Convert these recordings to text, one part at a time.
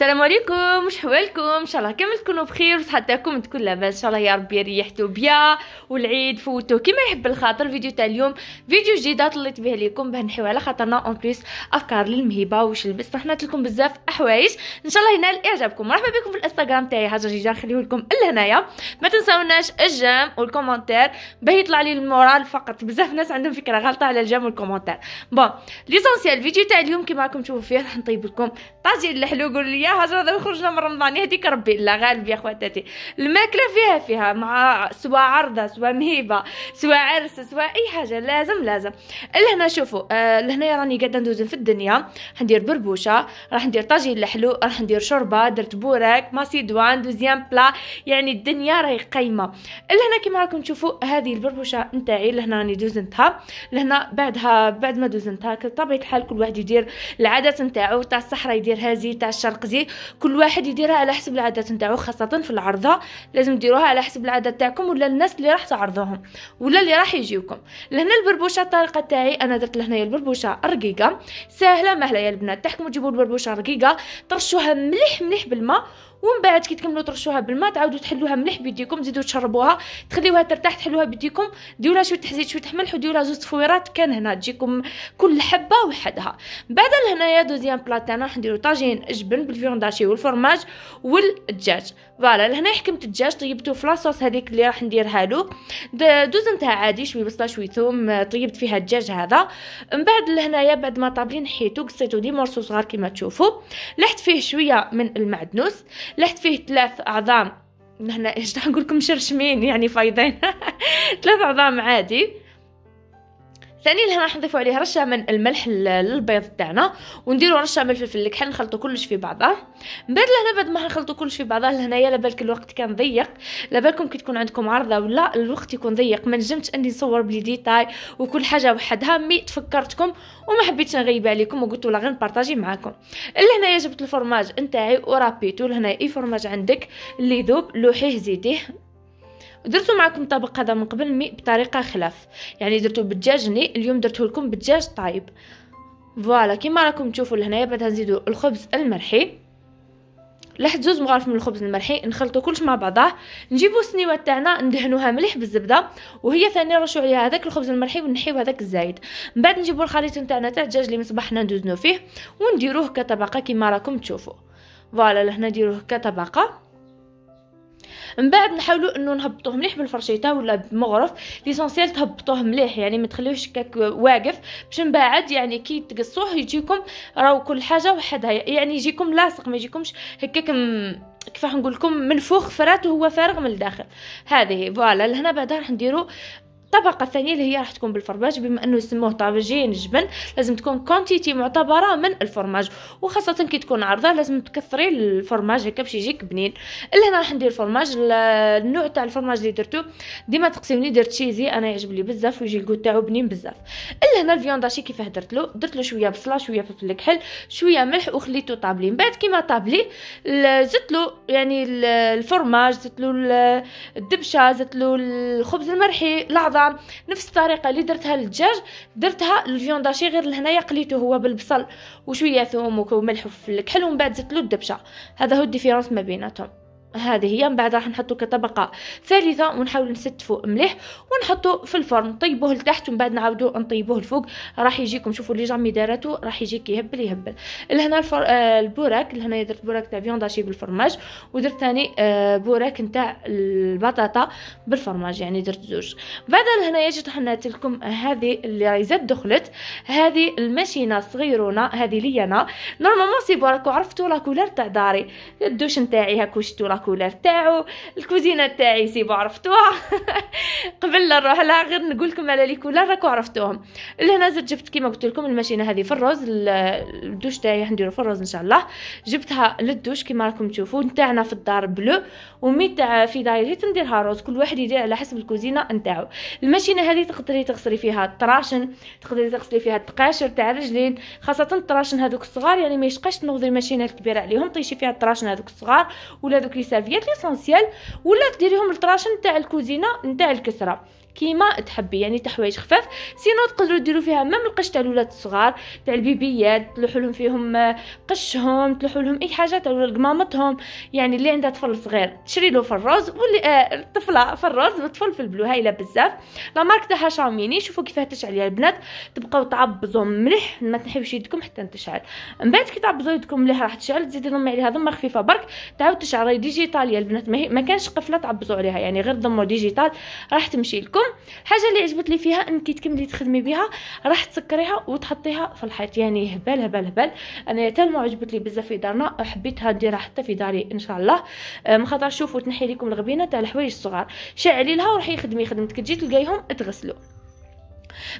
السلام عليكم شحوالكم ان شاء الله كامل تكونوا بخير وصحتكم تكون لاباس ان شاء الله يا ربي ريحتوا بيا والعيد فوتو كما يحب الخاطر الفيديو تاع اليوم فيديو جديد طليت به ليكم باه نحيو على خاطرنا اون بليس افكار للمهيبه واش لبست حنا لكم بزاف حوايج ان شاء الله ينال اعجابكم مرحبا بكم في الانستغرام تاعي حاجه جيجا خليه لكم لهنايا ما تنساوناش الجام والكومونتير باه يطلع لي المورال فقط بزاف ناس عندهم فكره غلطه على الجام والكومونتير بون ليسونسيال الفيديو تاع اليوم كيما راكم تشوفوا فيه راح نطيب لكم طاجين الحلو قولوا لي يا هجر خرجنا من رمضان هذيك ربي لا غالب يا خواتاتي الماكله فيها فيها مع سواء عرضه سواء مهيبه سواء عرس سواء اي حاجه لازم لازم لهنا شوفوا آه لهنا راني قاعده ندوز في الدنيا ندير بربوشه راح ندير طاجين الحلو راح ندير شوربه درت بوراك ماسيدوان دوزيام بلا يعني الدنيا راهي قايمه لهنا كيما راكم تشوفوا هذه البربوشه نتاعي لهنا راني دوزنتها لهنا بعدها بعد ما دوزنتها بطبيعه الحال كل واحد يدير العادات نتاعو تاع الصحراء يدير زيت تاع الشرق دي كل واحد يديرها على حسب العادات نتاعو خاصه في العرضه لازم ديروها على حسب العادات تاعكم ولا الناس اللي راح تعرضوهم ولا اللي راح يجيوكم لهنا البربوشه الطريقه تاعي انا درت لهنايا البربوشه رقيقه سهله مهله يا البنات تحكموا تجيبوا البربوشه رقيقه ترشوها مليح مليح بالماء ومن بعد كي تكملوا ترشوها بالماء تعاودوا تحلوها مليح بيديكم تزيدوا تشربوها تخليوها ترتاح تحلوها بيديكم لها شويه تحزيت شويه ملح لها زوج تفويرات كان هنا تجيكم كل حبه وحدها بعد لهنايا دوزيام بلا راح نديروا طاجين جبن بالفيون داشي والفرماج والدجاج فوالا لهنا حكمت الدجاج طيبته في لاصوص هذيك اللي راح نديرها له دوزنتها عادي شوي بصله شوي ثوم آه، طيبت فيها الدجاج هذا من بعد لهنايا بعد ما طابلين حيتو قصيتو دي مورسو صغار كما تشوفوا لحت فيه شويه من المعدنوس لحت فيه ثلاث عظام لهنا اش راح نقول لكم شرشمين يعني فايضين ثلاث عظام عادي ثاني لهنا راح نضيفوا عليه رشه من الملح للبيض تاعنا ونديروا رشه من الفلفل الكحل نخلطوا كلش في بعضه من بعد لهنا بعد ما نخلطوا كلش في بعضه لهنايا لبالك الوقت كان ضيق لبالكم كي تكون عندكم عرضه ولا الوقت يكون ضيق ما نجمتش اني نصور بلي ديتاي وكل حاجه وحدها مي تفكرتكم وما حبيتش نغيب عليكم وقلت ولا غير نبارطاجي معاكم لهنايا جبت الفرماج نتاعي ورابيتو لهنا اي فرماج عندك اللي يذوب لوحيه زيديه درتو معكم طبق هذا من قبل مي بطريقه خلاف يعني درتو بالدجاج ني اليوم درته لكم بالدجاج طايب فوالا كيما راكم تشوفوا لهنايا بعد نزيدو الخبز المرحي لحد زوج مغارف من الخبز المرحي نخلطو كلش مع بعضاه نجيبو السنيوه تاعنا ندهنوها مليح بالزبده وهي ثاني نرشو عليها هذاك الخبز المرحي ونحيو هذاك الزايد من بعد نجيبو الخليط تاعنا تاع الدجاج اللي من صباح ندوزنو فيه ونديروه كطبقه كيما راكم تشوفوا فوالا لهنا نديروه كطبقه من بعد نحاولوا انه نهبطوه مليح بالفرشيطه ولا بمغرف ليسونسييل تهبطوه مليح يعني ما تخليوهش كاك واقف باش من بعد يعني كي تقصوه يجيكم راهو كل حاجه وحدها يعني يجيكم لاصق ما يجيكمش هكاك كيفاش نقول لكم منفوخ فرات وهو فارغ من الداخل هذه فوالا لهنا بعدا راح نديرو الطبقه الثانيه اللي هي راح تكون بالفرماج بما انه يسموه طابجين جبن لازم تكون كونتيتي معتبره من الفرماج وخاصه كي تكون عرضه لازم تكثري الفرماج هكا باش يجيك بنين لهنا راح ندير الفرماج النوع تاع الفرماج اللي درتو ديما تقسمني درت تشيزي انا يعجبني بزاف ويجي الكو تاعو بنين بزاف لهنا الفيونداشي كيفاه درت له درت له شويه بصله شويه فلفل كحل شويه ملح وخليته طابلي من بعد كيما طابلي زدت له يعني الفرماج زدت له الدبشه زدت له الخبز المرحي لعضه البصل نفس الطريقه اللي درتها للدجاج درتها للفيونداشي غير لهنايا قليته هو بالبصل وشويه ثوم وملح وفلفل حلو ومن بعد زدت له الدبشه هذا هو الديفيرونس ما بيناتهم هذه هي من بعد راح نحطو كطبقة ثالثة ونحاول نستفو مليح ونحطو في الفرن طيبوه لتحت ومن بعد نعاودو نطيبوه لفوق راح يجيكم شوفوا لي جامي دارته راح يجيك يهبل يهبل لهنا الفر... آه البوراك لهنا درت بوراك تاع فيون داشي بالفرماج ودرت ثاني آه بوراك نتاع البطاطا بالفرماج يعني درت زوج بعد لهنا جيت حنات لكم هذه اللي زاد دخلت هذه الماشينه صغيرونه هذه لي انا نورمالمون سي بوراكو عرفتوا لا تاع داري الدوش نتاعي هاكو شتو الباركولار تاعو الكوزينه تاعي سيبو عرفتوها قبل لا نروح لها غير نقول لكم على لي كولار راكو عرفتوهم لهنا زدت جبت كيما قلت لكم الماشينه هذه في الروز الدوش تاعي نديرو في الروز ان شاء الله جبتها للدوش كيما راكم تشوفوا نتاعنا في الدار بلو ومي تاع في هي تنديرها روز كل واحد يدير على حسب الكوزينه نتاعو الماشينه هذه تقدري تغسلي فيها الطراشن تقدري تغسلي فيها التقاشر تاع الرجلين خاصه الطراشن هذوك الصغار يعني ما يشقاش تنوضي الماشينه الكبيره عليهم طيشي فيها الطراشن هذوك الصغار ولا دوك سيرفيات ليسونسييل ولا ديريهم الطراشن تاع الكوزينه نتاع الكسره كيما تحبي يعني تحوايج خفاف سينو تقدروا ديروا فيها ميم القش تاع الولاد الصغار تاع البيبيات تلوحوا لهم فيهم آه، قشهم تلوحوا لهم اي حاجه تاع قمامتهم يعني اللي عندها طفل صغير تشري له في الروز واللي آه الطفله في الروز والطفل في البلو هايله بزاف لا مارك تاعها شاوميني شوفوا كيفاه تشعل يا البنات تبقاو تعبزوا مليح ما تنحيوش يدكم حتى تشعل من بعد كي تعبزوا يدكم مليح راح تشعل تزيدي ضمي عليها ضمه خفيفه برك تعاود تشعل ديجيتال يا البنات ما, كانش قفله تعبزوا عليها يعني غير ضمه ديجيتال راح تمشي لكم لكم الحاجه اللي عجبتني فيها انك كي تكملي تخدمي بها راح تسكريها وتحطيها في الحيط يعني هبال هبال هبال انا حتى عجبت لي بزاف في دارنا حبيتها نديرها حتى في داري ان شاء الله آه، من خاطر شوفوا تنحي لكم الغبينه تاع الحوايج الصغار شعلي لها وراح خدمي خدمتك تجي تلقايهم تغسلوا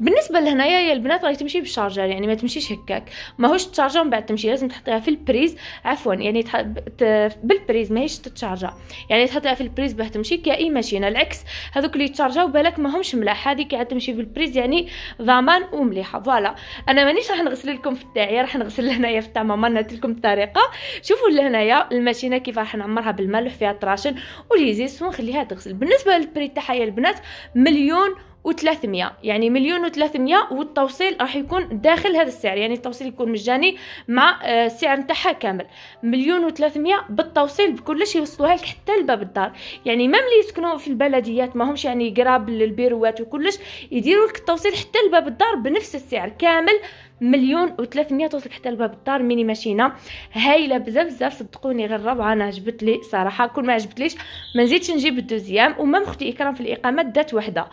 بالنسبه لهنايا يا البنات راهي تمشي بالشارجر يعني ما تمشيش هكاك ماهوش تشارجا من بعد تمشي لازم تحطيها في البريز عفوا يعني تح... ت... بالبريز ماهيش تتشارجا يعني تحطيها في البريز باه تمشي كاي ماشينه العكس هذوك اللي تشارجاو بالك ماهمش ملاح هذيك عاد تمشي بالبريز يعني ضمان ومليحه فوالا انا مانيش راح نغسل لكم في الداعيه راح نغسل هنايا في التماما نات لكم الطريقه شوفوا لهنايا الماشينه كيف راح نعمرها بالملح فيها طراشن وليزيس ونخليها تغسل بالنسبه للبري تاعها يا البنات مليون و300 يعني مليون و300 والتوصيل راح يكون داخل هذا السعر يعني التوصيل يكون مجاني مع آه، السعر نتاعها كامل مليون و300 بالتوصيل بكلش يوصلوها لك حتى لباب الدار يعني ما ملي يسكنوا في البلديات ماهمش يعني قراب للبيروات وكلش يديروا لك التوصيل حتى لباب الدار بنفس السعر كامل مليون و300 توصلك حتى لباب الدار ميني ماشينه هايله بزاف بزاف صدقوني غير الرابعه انا عجبت لي صراحه كل ما عجبتليش ما نزيدش نجيب الدوزيام ومام اختي اكرام في الاقامات دات وحده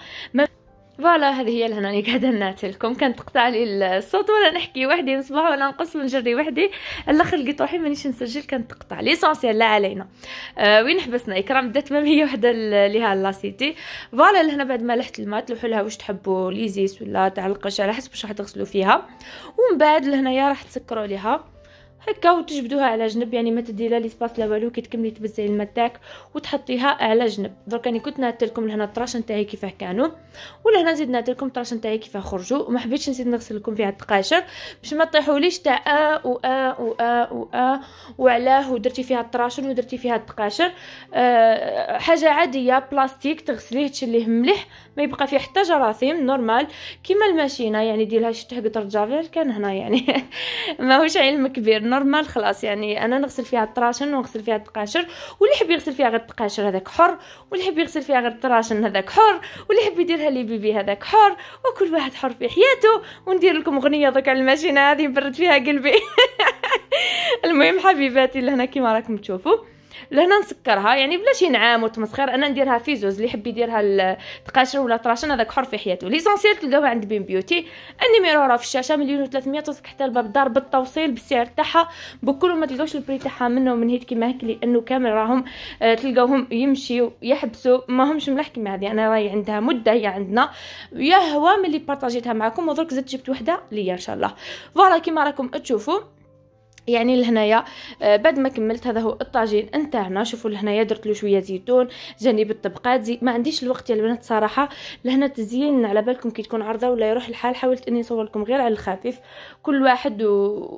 فوالا هذه هي الهنا اللي قاعده نعت لكم كان تقطع لي الصوت ولا نحكي وحدي نصبح ولا نقص ونجري وحدي الاخر لقيت روحي مانيش نسجل كان تقطع ليسونسيال لا علينا آه وين حبسنا اكرام بدات ما هي وحده ليها لا سيتي فوالا لهنا بعد ما لحت الماء تلوحوا لها واش تحبوا ليزيس ولا تاع القش على حسب واش راح تغسلوا فيها ومن بعد لهنايا راح تسكروا ليها هكا وتجبدوها على جنب يعني ما تدي لا ليسباس لا والو كي تكملي تبزي الماء تاعك وتحطيها على جنب درك راني كنت نعت لكم لهنا الطراش نتاعي كيفاه كانوا ولهنا نزيد نعت لكم الطراش نتاعي كيفاه خرجوا وما حبيتش نزيد نغسل لكم فيها التقاشر باش ما طيحوليش تاع ا و ا و ا و ا وعلاه ودرتي فيها الطراشن ودرتي فيها التقاشر أه حاجه عاديه بلاستيك تغسليه تشليه مليح ما يبقى فيه حتى جراثيم نورمال كيما الماشينه يعني ديرها شي تهقطر جافيل كان هنا يعني ماهوش علم كبير نورمال خلاص يعني انا نغسل فيها الطراشن ونغسل فيها التقاشر واللي يحب يغسل فيها غير التقاشر هذاك حر واللي يحب يغسل فيها غير الطراشن هذاك حر واللي يحب يديرها لي بيبي هذاك حر وكل واحد حر في حياته وندير لكم اغنيه دوك على الماشينه هذه نبرد فيها قلبي المهم حبيباتي لهنا كيما راكم تشوفوا لهنا نسكرها يعني بلا شي نعام وتمسخير انا نديرها في زوز اللي يحب يديرها تقاشر ولا طراشن هذاك حر في حياته ليسونسييل تلقاوها عند بين بيوتي النيميرو راه في الشاشه مليون و300 توصلك حتى لباب الدار بالتوصيل بالسعر تاعها بكل ما تلقاوش البري تاعها منه ومن هيك كيما هكا لانه كامل راهم آه، تلقاوهم يمشيو يحبسوا ماهمش ملاح كيما هذه انا راهي عندها مده هي عندنا يا هوا ملي بارطاجيتها معكم ودرك زدت جبت وحده ليا ان شاء الله فوالا كيما راكم تشوفوا يعني لهنايا آه، بعد ما كملت هذا هو الطاجين نتاعنا شوفوا لهنايا درت له شويه زيتون جانب الطبقات زي ما عنديش الوقت يا البنات صراحه لهنا تزيين على بالكم كي تكون عرضه ولا يروح الحال حاولت اني نصور لكم غير على الخفيف كل واحد و...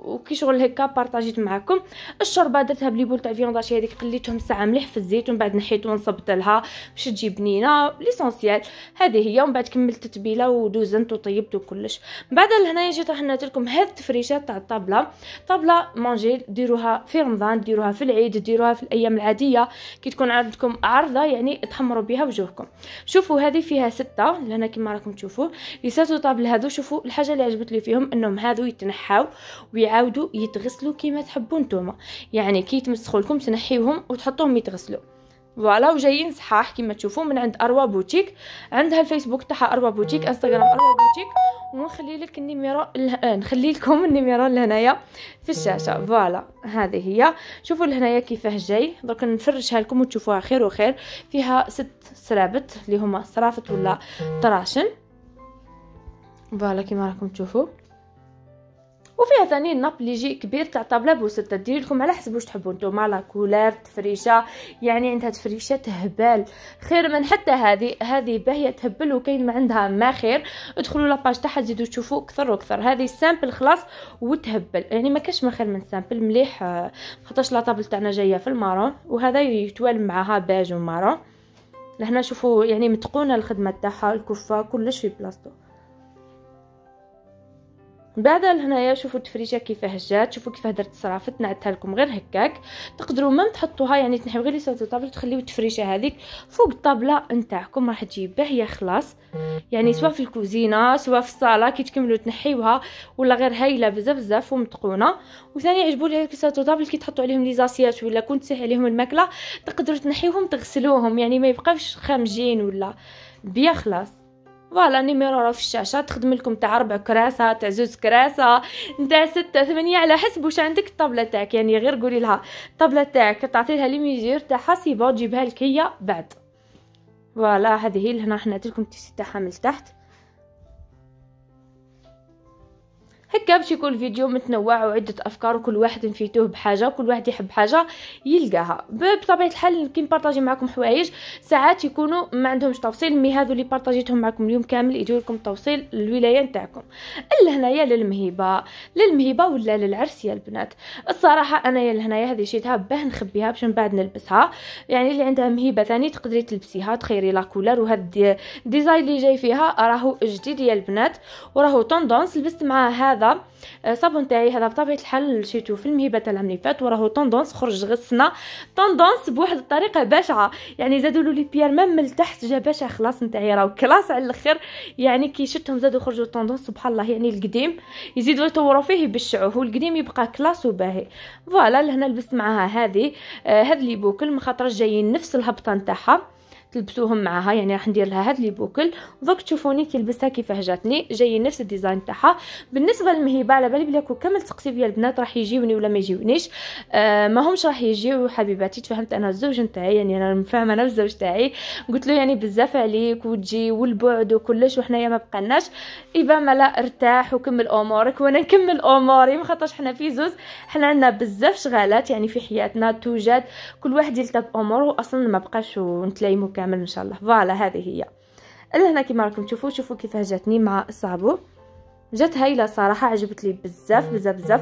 وكي شغل هكا بارطاجيت معكم الشوربه درتها بلي بول تاع فيوند هذيك قليتهم ساعه مليح في الزيت ومن بعد نحيت ونصبت لها باش تجي بنينه ليسونسيال هذه هي ومن بعد كملت التتبيله ودوزنت وطيبت وكلش من بعد لهنايا جيت راح لكم هاد التفريشه تاع الطابله طابله مونجي ديروها في رمضان ديروها في العيد ديروها في الايام العاديه كي تكون عندكم عرضه يعني تحمروا بها وجوهكم شوفوا هذه فيها ستة لهنا كما راكم تشوفوا لي ساتو طابل هذو شوفوا الحاجه اللي عجبت لي فيهم انهم هذو يتنحاو ويعاودوا يتغسلوا كيما تحبوا نتوما يعني كي يتمسخوا لكم تنحيوهم وتحطوهم يتغسلوا فوالا وجايين صحاح كما تشوفوا من عند اروى بوتيك عندها الفيسبوك تاعها اروى بوتيك انستغرام اروى بوتيك ونخلي لك النيميرو آه، نخلي لكم النيميرو لهنايا في الشاشه فوالا هذه هي شوفوا لهنايا كيفاه جاي درك نفرشها لكم وتشوفوها خير وخير فيها ست سرابت اللي هما صرافت ولا طراشن فوالا كيما راكم تشوفوا وفيها ثاني ناب اللي يجي كبير تاع طابله بوسته ديري لكم على حسب واش تحبوا نتوما لا كولير تفريشه يعني عندها تفريشه تهبال خير من حتى هذه هذه باهيه تهبل وكاين ما عندها ما خير ادخلوا لاباج تاعها تزيدوا تشوفوا اكثر واكثر هذه سامبل خلاص وتهبل يعني ما كاش ما خير من سامبل مليح خاطرش لا طابل تاعنا جايه في المارون وهذا يتوال معها باج ومارون لهنا شوفوا يعني متقونه الخدمه تاعها الكفه كلش في بلاصتو من بعد لهنايا شوفوا التفريشه كيفاه جات شوفوا كيفاه درت صرافت نعتها لكم غير هكاك تقدروا ما تحطوها يعني تنحيو غير لسات طابلو تخليو التفريشه هذيك فوق الطابله نتاعكم راح تجي باهيه خلاص يعني سواء في الكوزينه سواء في الصاله كي تكملوا تنحيوها ولا غير هايله بزاف بزاف ومتقونه وثاني عجبوني هذوك لسات طابلو كي تحطوا عليهم لي زاسيات ولا كنت تسيح عليهم الماكله تقدروا تنحيوهم تغسلوهم يعني ما يبقاوش خامجين ولا بيا خلاص فوالا نيميرو راه في الشاشه تخدم لكم تاع ربع كراسه تاع زوج كراسه نتاع ستة ثمانية على حسب واش عندك الطابله تاعك يعني غير قولي لها الطابله تاعك تعطي لها لي ميزور تاعها سيبا تجيبها لك هي بعد فوالا هذه هي لهنا حنا تلكم لكم التيسي تاعها من تحت هكا باش يكون الفيديو متنوع وعده افكار وكل واحد نفيتوه بحاجه وكل واحد يحب حاجه يلقاها بطبيعه الحال كي نبارطاجي معكم حوايج ساعات يكونوا ما عندهمش توصيل مي هذو اللي بارطاجيتهم معكم اليوم كامل يجيو لكم توصيل الولايه نتاعكم هنايا للمهيبه للمهيبه ولا للعرس يا البنات الصراحه انايا لهنايا هذه شيتها باه نخبيها باش من بعد نلبسها يعني اللي عندها مهيبه ثاني تقدري تلبسيها تخيري لا كولر وهاد الديزاين اللي جاي فيها راهو جديد يا البنات وراهو طوندونس لبست مع هذا هذا آه، صابون تاعي هذا بطبيعه الحال شيتو في المهيبه تاع العام اللي فات وراه طوندونس خرج غير السنه طوندونس بواحد الطريقه بشعه يعني زادوا له لي بيير ميم من التحت جا باشا خلاص نتاعي راهو كلاس على الاخر يعني كي شفتهم زادوا خرجوا طوندونس سبحان الله يعني القديم يزيدوا يطوروا فيه يبشعوه والقديم يبقى كلاس وباهي فوالا لهنا لبست معاها هذه آه هذا لي بوكل مخاطرش جايين نفس الهبطه نتاعها تلبسوهم معها يعني راح ندير لها هاد لي بوكل دوك تشوفوني كي لبستها كيفاه جاتني جايين نفس الديزاين تاعها بالنسبه للمهيبه على بالي بلي كون كامل تقسي بيا البنات راح يجيوني ولا ما يجيونيش آه ما همش راح يجيو حبيباتي تفهمت انا الزوج نتاعي يعني انا مفاهمه انا الزوج تاعي قلت له يعني بزاف عليك وتجي والبعد وكلش وحنايا ما بقناش ايبا ما لا ارتاح وكمل امورك وانا نكمل اموري مخاطرش حنا في زوز حنا عندنا بزاف شغالات يعني في حياتنا توجد كل واحد يلتب امور اصلا ما بقاش ونتلايمو كامل كامل ان شاء الله فوالا هذه هي لهنا كيما راكم تشوفوا شوفوا كيف جاتني مع الصابو جات هايله صراحه عجبت لي بزاف بزاف بزاف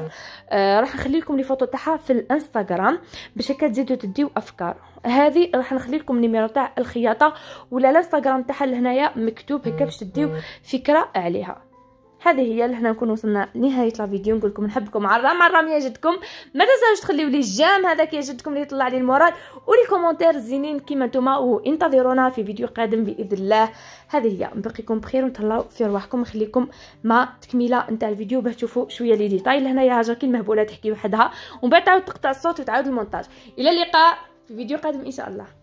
آه راح نخلي لكم لي فوتو تاعها في الانستغرام باش هكا تزيدوا تديو افكار هذه راح نخلي لكم النيميرو تاع الخياطه ولا الانستغرام تاعها لهنايا مكتوب هكا باش تديو فكره عليها هذه هي اللي حنا نكون وصلنا لنهايه الفيديو نقول لكم نحبكم عرام عرام يا جدكم ما تنساوش تخليو لي جام هذاك يا جدكم اللي يطلع لي المورال ولي كومونتير زينين كيما نتوما وانتظرونا في فيديو قادم باذن الله هذه هي نبقيكم بخير ونتهلاو في رواحكم نخليكم مع تكميله نتاع الفيديو باش تشوفوا شويه لي ديتاي لهنايا كي المهبوله تحكي وحدها ومن بعد تعاود تقطع الصوت وتعاود المونتاج الى اللقاء في فيديو قادم ان شاء الله